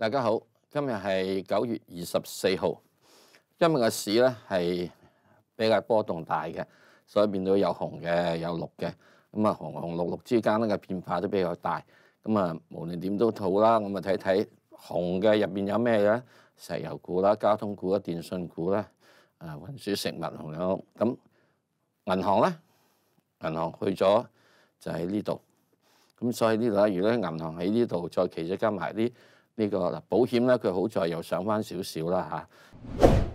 大家好，今日系九月二十四號。今日嘅市咧係比較波動大嘅，所以變到有紅嘅有綠嘅咁啊，紅紅綠綠之間咧嘅變化都比較大。咁啊，無論點都好啦，咁咪睇睇紅嘅入边有咩咧，石油股啦、交通股啦、電信股啦、啊，運輸食物，同样，咁銀行咧，銀行去咗就喺呢度。咁所以呢度咧，如果銀行喺呢度，再期再加埋啲。呢個保險咧，佢好在又上翻少少啦嚇。